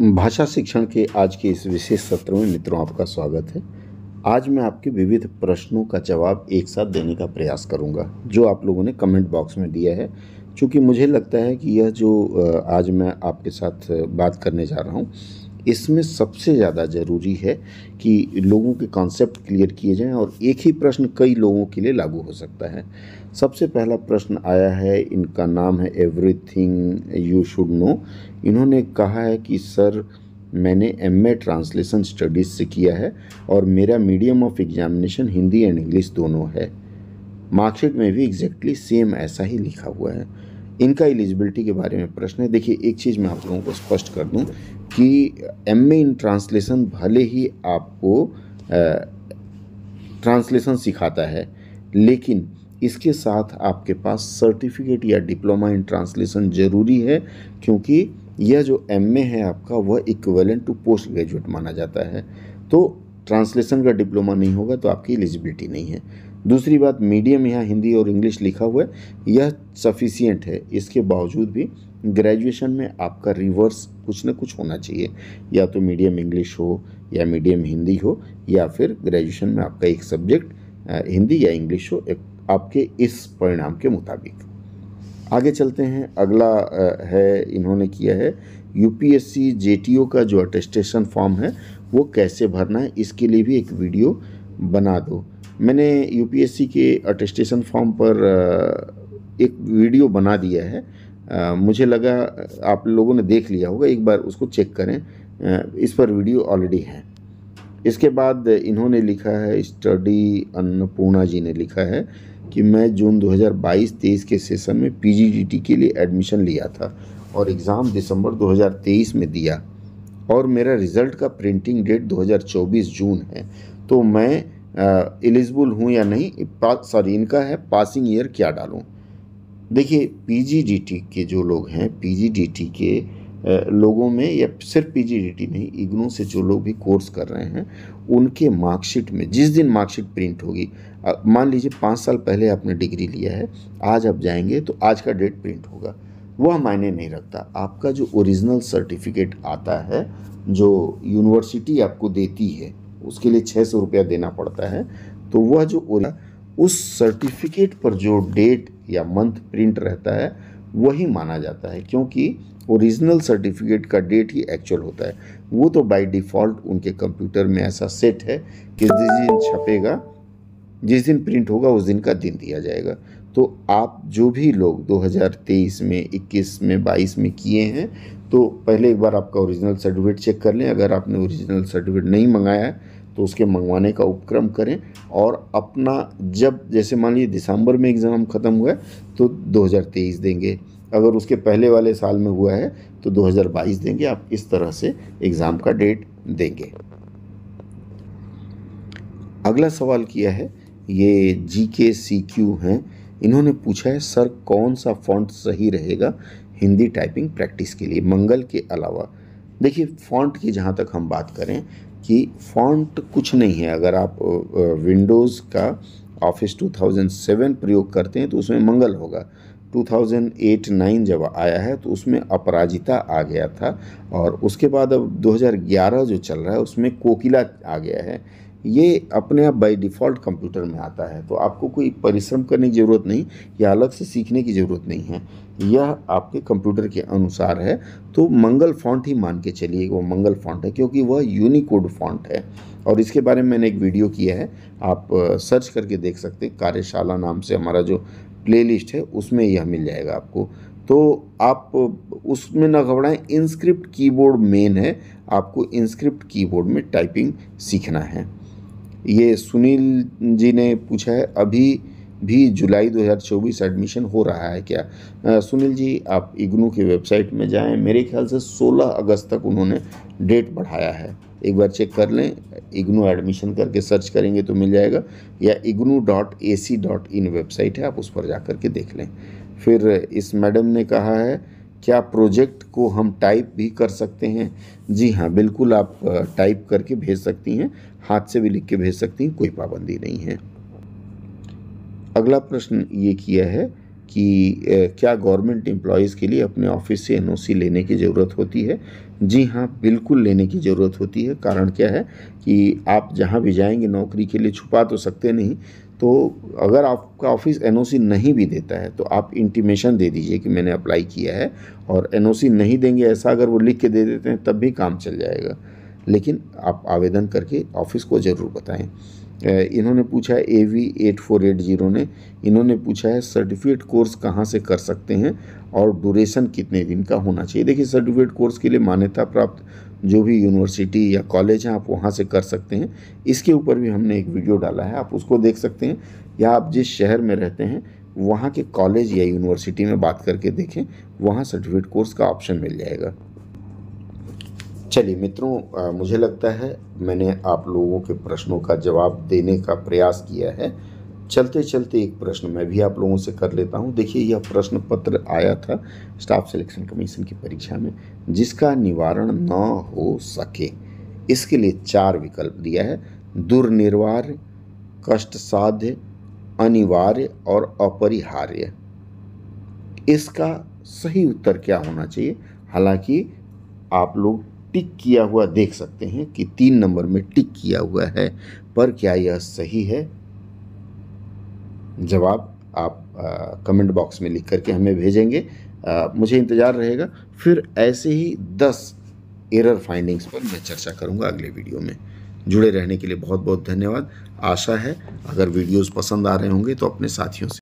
भाषा शिक्षण के आज के इस विशेष सत्र में मित्रों आपका स्वागत है आज मैं आपके विविध प्रश्नों का जवाब एक साथ देने का प्रयास करूंगा जो आप लोगों ने कमेंट बॉक्स में दिया है चूँकि मुझे लगता है कि यह जो आज मैं आपके साथ बात करने जा रहा हूँ इसमें सबसे ज़्यादा ज़रूरी है कि लोगों के कॉन्सेप्ट क्लियर किए जाएं और एक ही प्रश्न कई लोगों के लिए लागू हो सकता है सबसे पहला प्रश्न आया है इनका नाम है एवरीथिंग यू शुड नो इन्होंने कहा है कि सर मैंने एम ए ट्रांसलेशन स्टडीज़ से किया है और मेरा medium of examination Hindi and English दोनों है मार्कशीट में भी एग्जैक्टली सेम ऐसा ही लिखा हुआ है इनका एलिजिबिलिटी के बारे में प्रश्न है देखिए एक चीज़ मैं आप लोगों को स्पष्ट कर दूं कि एम ए इन ट्रांसलेशन भले ही आपको ट्रांसलेशन सिखाता है लेकिन इसके साथ आपके पास सर्टिफिकेट या डिप्लोमा इन ट्रांसलेशन ज़रूरी है क्योंकि यह जो एम ए है आपका वह इक्वेलेंट टू पोस्ट ग्रेजुएट माना जाता है तो ट्रांसलेशन का डिप्लोमा नहीं होगा तो आपकी एलिजिबिलिटी नहीं है दूसरी बात मीडियम यहाँ हिंदी और इंग्लिश लिखा हुआ है यह सफिशियंट है इसके बावजूद भी ग्रेजुएशन में आपका रिवर्स कुछ ना कुछ होना चाहिए या तो मीडियम इंग्लिश हो या मीडियम हिंदी हो या फिर ग्रेजुएशन में आपका एक सब्जेक्ट हिंदी या इंग्लिश हो एक आपके इस परिणाम के मुताबिक आगे चलते हैं अगला है इन्होंने किया है यूपीएससी जेटीओ का जो अटेस्टेशन फॉर्म है वो कैसे भरना है इसके लिए भी एक वीडियो बना दो मैंने यूपीएससी के अटेस्टेशन फॉर्म पर एक वीडियो बना दिया है मुझे लगा आप लोगों ने देख लिया होगा एक बार उसको चेक करें इस पर वीडियो ऑलरेडी है इसके बाद इन्होंने लिखा है स्टडी अन्नपूर्णा जी ने लिखा है कि मैं जून 2022-23 के सेशन में पी के लिए एडमिशन लिया था और एग्ज़ाम दिसंबर 2023 में दिया और मेरा रिज़ल्ट का प्रिंटिंग डेट 2024 जून है तो मैं एलिजिबल हूँ या नहीं सॉरी इनका है पासिंग ईयर क्या डालूँ देखिए पीजीडीटी के जो लोग हैं पीजीडीटी के लोगों में या सिर्फ पीजीडीटी नहीं इग्नू से जो लोग भी कोर्स कर रहे हैं उनके मार्कशीट में जिस दिन मार्कशीट प्रिंट होगी मान लीजिए पाँच साल पहले आपने डिग्री लिया है आज आप जाएंगे तो आज का डेट प्रिंट होगा वह मायने नहीं रखता आपका जो ओरिजिनल सर्टिफिकेट आता है जो यूनिवर्सिटी आपको देती है उसके लिए छः सौ रुपया देना पड़ता है तो वह जो उस सर्टिफिकेट पर जो डेट या मंथ प्रिंट रहता है वही माना जाता है क्योंकि ओरिजिनल सर्टिफिकेट का डेट ही एक्चुअल होता है वो तो बाय डिफ़ॉल्ट उनके कंप्यूटर में ऐसा सेट है कि जिस दिन छपेगा जिस दिन प्रिंट होगा उस दिन का दिन दिया जाएगा तो आप जो भी लोग 2023 में 21 में 22 में किए हैं तो पहले एक बार आपका ओरिजिनल सर्टिफिकेट चेक कर लें अगर आपने ओरिजिनल सर्टिफिकेट नहीं मंगाया है तो उसके मंगवाने का उपक्रम करें और अपना जब जैसे मान लीजिए दिसंबर में एग्ज़ाम ख़त्म हुआ है तो 2023 देंगे अगर उसके पहले वाले साल में हुआ है तो 2022 देंगे आप इस तरह से एग्ज़ाम का डेट देंगे अगला सवाल किया है ये जी के सी क्यू हैं इन्होंने पूछा है सर कौन सा फॉन्ट सही रहेगा हिंदी टाइपिंग प्रैक्टिस के लिए मंगल के अलावा देखिए फॉन्ट की जहाँ तक हम बात करें कि फॉन्ट कुछ नहीं है अगर आप विंडोज़ का ऑफिस 2007 प्रयोग करते हैं तो उसमें मंगल होगा 2008-9 जब आया है तो उसमें अपराजिता आ गया था और उसके बाद अब 2011 जो चल रहा है उसमें कोकिला आ गया है ये अपने आप बाई डिफ़ॉल्ट कंप्यूटर में आता है तो आपको कोई परिश्रम करने की ज़रूरत नहीं या अलग से सीखने की ज़रूरत नहीं है यह आपके कंप्यूटर के अनुसार है तो मंगल फॉन्ट ही मान के चलिए वो मंगल फॉन्ट है क्योंकि वह यूनिकोड फॉन्ट है और इसके बारे में मैंने एक वीडियो किया है आप सर्च करके देख सकते हैं कार्यशाला नाम से हमारा जो प्ले है उसमें यह मिल जाएगा आपको तो आप उसमें ना घबराएं इंस्क्रिप्ट कीबोर्ड मेन है आपको इंस्क्रिप्ट कीबोर्ड में टाइपिंग सीखना है ये सुनील जी ने पूछा है अभी भी जुलाई 2024 एडमिशन हो रहा है क्या आ, सुनील जी आप इग्नू की वेबसाइट में जाएं मेरे ख्याल से 16 अगस्त तक उन्होंने डेट बढ़ाया है एक बार चेक कर लें इग्नू एडमिशन करके सर्च करेंगे तो मिल जाएगा या IGNOU dot a c dot in website है आप उस पर जा कर के देख लें फिर इस मैडम ने कहा है क्या प्रोजेक्ट को हम टाइप भी कर सकते हैं जी हाँ बिल्कुल आप टाइप करके भेज सकती हैं हाथ से भी लिख के भेज सकती हैं कोई पाबंदी नहीं है अगला प्रश्न ये किया है कि क्या गवर्नमेंट एम्प्लॉयज़ के लिए अपने ऑफिस से एनओसी लेने की ज़रूरत होती है जी हाँ बिल्कुल लेने की ज़रूरत होती है कारण क्या है कि आप जहाँ भी जाएंगे नौकरी के लिए छुपा तो सकते नहीं तो अगर आपका ऑफिस एनओसी नहीं भी देता है तो आप इंटीमेशन दे दीजिए कि मैंने अप्लाई किया है और एनओसी नहीं देंगे ऐसा अगर वो लिख के दे देते हैं तब भी काम चल जाएगा लेकिन आप आवेदन करके ऑफिस को ज़रूर बताएं इन्होंने पूछा है A V eight four eight zero ने इन्होंने पूछा है सर्टिफिकेट कोर्स कहाँ से कर सकते हैं और ड्यूरेशन कितने दिन का होना चाहिए देखिए सर्टिफिकेट कोर्स के लिए मान्यता प्राप्त जो भी यूनिवर्सिटी या कॉलेज हैं आप वहाँ से कर सकते हैं इसके ऊपर भी हमने एक वीडियो डाला है आप उसको देख सकते हैं या आप जिस शहर में रहते हैं वहाँ के कॉलेज या यूनिवर्सिटी में बात करके देखें वहाँ सर्टिफिकेट कोर्स का ऑप्शन मिल जाएगा चलिए मित्रों मुझे लगता है मैंने आप लोगों के प्रश्नों का जवाब देने का प्रयास किया है चलते चलते एक प्रश्न मैं भी आप लोगों से कर लेता हूं देखिए यह प्रश्न पत्र आया था स्टाफ सिलेक्शन कमीशन की परीक्षा में जिसका निवारण न हो सके इसके लिए चार विकल्प दिया है दुर्निर्वार्य कष्ट साध्य अनिवार्य और अपरिहार्य इसका सही उत्तर क्या होना चाहिए हालांकि आप लोग टिक किया हुआ देख सकते हैं कि तीन नंबर में टिक किया हुआ है पर क्या यह सही है जवाब आप कमेंट बॉक्स में लिख करके हमें भेजेंगे आ, मुझे इंतज़ार रहेगा फिर ऐसे ही दस एरर फाइंडिंग्स पर मैं चर्चा करूँगा अगले वीडियो में जुड़े रहने के लिए बहुत बहुत धन्यवाद आशा है अगर वीडियोस पसंद आ रहे होंगे तो अपने साथियों से